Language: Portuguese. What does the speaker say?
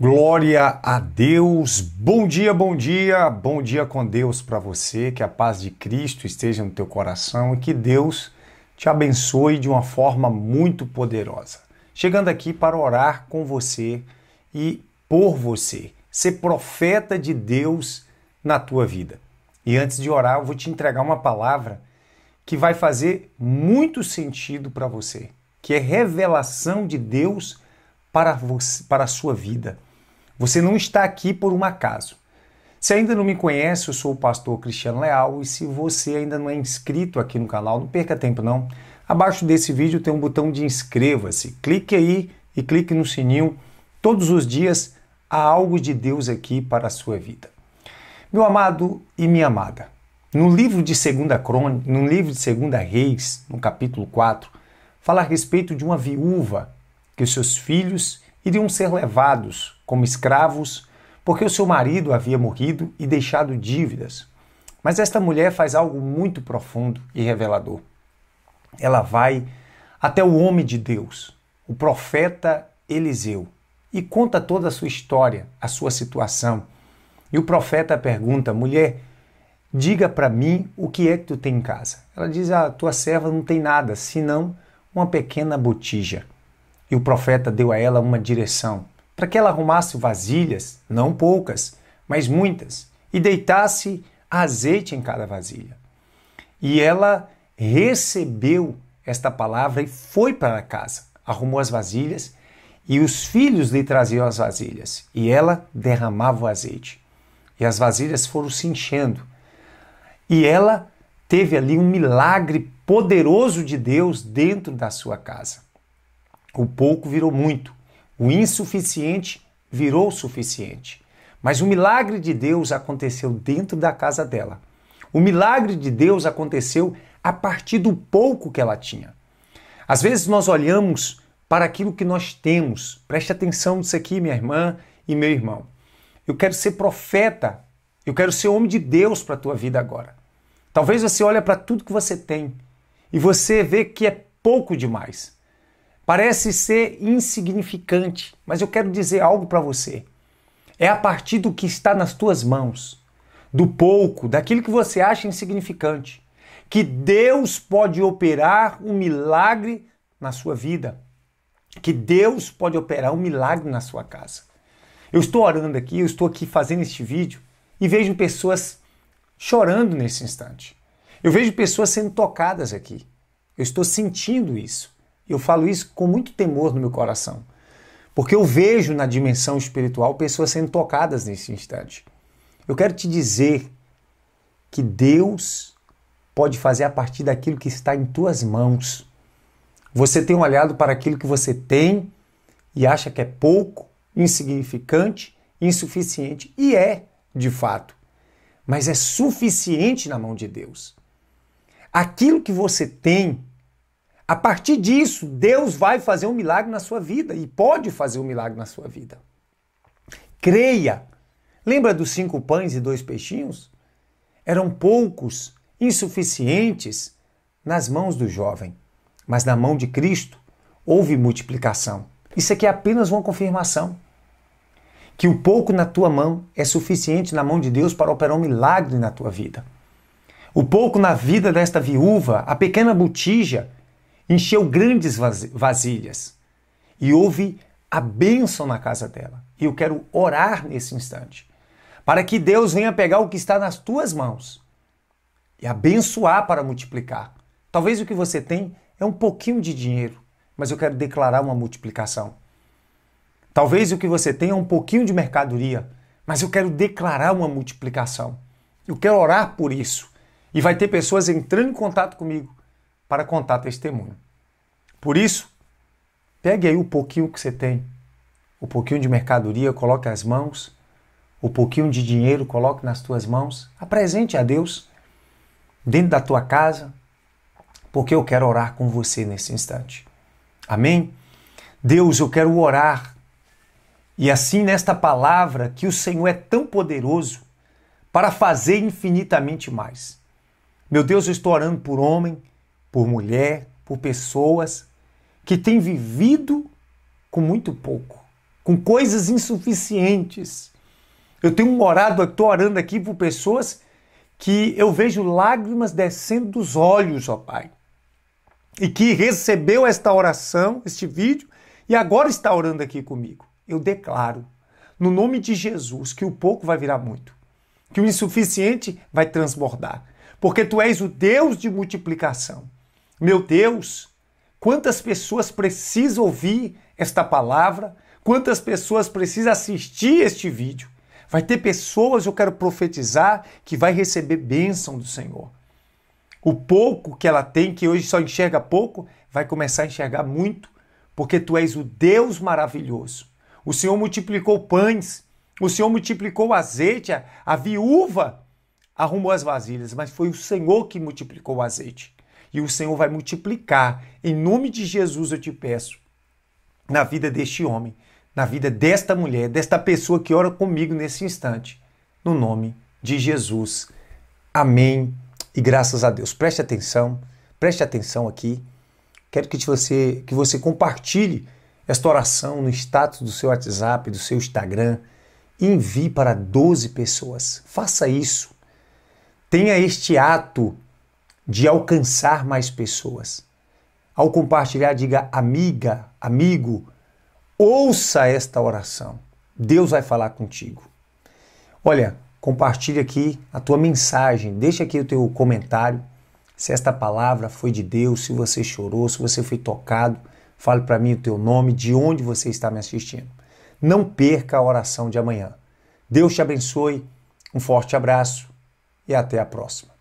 Glória a Deus. Bom dia, bom dia. Bom dia com Deus para você. Que a paz de Cristo esteja no teu coração e que Deus te abençoe de uma forma muito poderosa. Chegando aqui para orar com você e por você, ser profeta de Deus na tua vida. E antes de orar, eu vou te entregar uma palavra que vai fazer muito sentido para você, que é revelação de Deus para, você, para a sua vida. Você não está aqui por um acaso. Se ainda não me conhece, eu sou o pastor Cristiano Leal e se você ainda não é inscrito aqui no canal, não perca tempo não. Abaixo desse vídeo tem um botão de inscreva-se. Clique aí e clique no sininho. Todos os dias há algo de Deus aqui para a sua vida. Meu amado e minha amada, no livro de Segunda Crônica, no livro de Segunda Reis, no capítulo 4, fala a respeito de uma viúva que os seus filhos iriam ser levados como escravos porque o seu marido havia morrido e deixado dívidas. Mas esta mulher faz algo muito profundo e revelador. Ela vai até o homem de Deus, o profeta Eliseu, e conta toda a sua história, a sua situação. E o profeta pergunta: mulher, diga para mim o que é que tu tem em casa. Ela diz: a ah, tua serva não tem nada, senão uma pequena botija. E o profeta deu a ela uma direção, para que ela arrumasse vasilhas, não poucas, mas muitas, e deitasse azeite em cada vasilha. E ela recebeu esta palavra e foi para casa, arrumou as vasilhas e os filhos lhe traziam as vasilhas e ela derramava o azeite. E as vasilhas foram se enchendo. E ela teve ali um milagre poderoso de Deus dentro da sua casa. O pouco virou muito, o insuficiente virou suficiente. Mas o milagre de Deus aconteceu dentro da casa dela. O milagre de Deus aconteceu a partir do pouco que ela tinha. Às vezes nós olhamos para aquilo que nós temos. Preste atenção nisso aqui, minha irmã e meu irmão. Eu quero ser profeta, eu quero ser homem de Deus para a tua vida agora. Talvez você olhe para tudo que você tem e você vê que é pouco demais. Parece ser insignificante, mas eu quero dizer algo para você. É a partir do que está nas tuas mãos, do pouco, daquilo que você acha insignificante, que Deus pode operar um milagre na sua vida, que Deus pode operar um milagre na sua casa. Eu estou orando aqui, eu estou aqui fazendo este vídeo e vejo pessoas chorando nesse instante. Eu vejo pessoas sendo tocadas aqui. Eu estou sentindo isso. Eu falo isso com muito temor no meu coração, porque eu vejo na dimensão espiritual pessoas sendo tocadas nesse instante. Eu quero te dizer que Deus pode fazer a partir daquilo que está em tuas mãos. Você tem olhado para aquilo que você tem e acha que é pouco, insignificante, insuficiente. E é, de fato. Mas é suficiente na mão de Deus. Aquilo que você tem a partir disso, Deus vai fazer um milagre na sua vida e pode fazer um milagre na sua vida. Creia. Lembra dos cinco pães e dois peixinhos? Eram poucos, insuficientes nas mãos do jovem, mas na mão de Cristo houve multiplicação. Isso aqui é apenas uma confirmação que o pouco na tua mão é suficiente na mão de Deus para operar um milagre na tua vida. O pouco na vida desta viúva, a pequena botija, encheu grandes vasilhas e houve a bênção na casa dela. E eu quero orar nesse instante para que Deus venha pegar o que está nas tuas mãos e abençoar para multiplicar. Talvez o que você tem é um pouquinho de dinheiro, mas eu quero declarar uma multiplicação. Talvez o que você tem é um pouquinho de mercadoria, mas eu quero declarar uma multiplicação. Eu quero orar por isso. E vai ter pessoas entrando em contato comigo para contar testemunho. Por isso, pegue aí o pouquinho que você tem, o pouquinho de mercadoria, coloque as mãos, o pouquinho de dinheiro, coloque nas tuas mãos, apresente a Deus dentro da tua casa, porque eu quero orar com você nesse instante. Amém? Deus, eu quero orar. E assim, nesta palavra, que o Senhor é tão poderoso para fazer infinitamente mais. Meu Deus, eu estou orando por homem, por mulher, por pessoas que têm vivido com muito pouco, com coisas insuficientes. Eu tenho orado, estou orando aqui por pessoas que eu vejo lágrimas descendo dos olhos, ó Pai, e que recebeu esta oração, este vídeo, e agora está orando aqui comigo. Eu declaro, no nome de Jesus, que o pouco vai virar muito, que o insuficiente vai transbordar, porque tu és o Deus de multiplicação. Meu Deus, quantas pessoas precisam ouvir esta palavra, quantas pessoas precisam assistir este vídeo. Vai ter pessoas, eu quero profetizar, que vai receber bênção do Senhor. O pouco que ela tem, que hoje só enxerga pouco, vai começar a enxergar muito, porque tu és o Deus maravilhoso. O Senhor multiplicou pães, o Senhor multiplicou azeite, a viúva arrumou as vasilhas, mas foi o Senhor que multiplicou o azeite e o Senhor vai multiplicar. Em nome de Jesus eu te peço, na vida deste homem, na vida desta mulher, desta pessoa que ora comigo nesse instante, no nome de Jesus. Amém. E graças a Deus. Preste atenção, preste atenção aqui. Quero que você, que você compartilhe esta oração no status do seu WhatsApp, do seu Instagram. envie para 12 pessoas. Faça isso. Tenha este ato de alcançar mais pessoas. Ao compartilhar, diga amiga, amigo, ouça esta oração. Deus vai falar contigo. Olha, compartilha aqui a tua mensagem, deixa aqui o teu comentário. Se esta palavra foi de Deus, se você chorou, se você foi tocado, fale para mim o teu nome, de onde você está me assistindo. Não perca a oração de amanhã. Deus te abençoe, um forte abraço e até a próxima.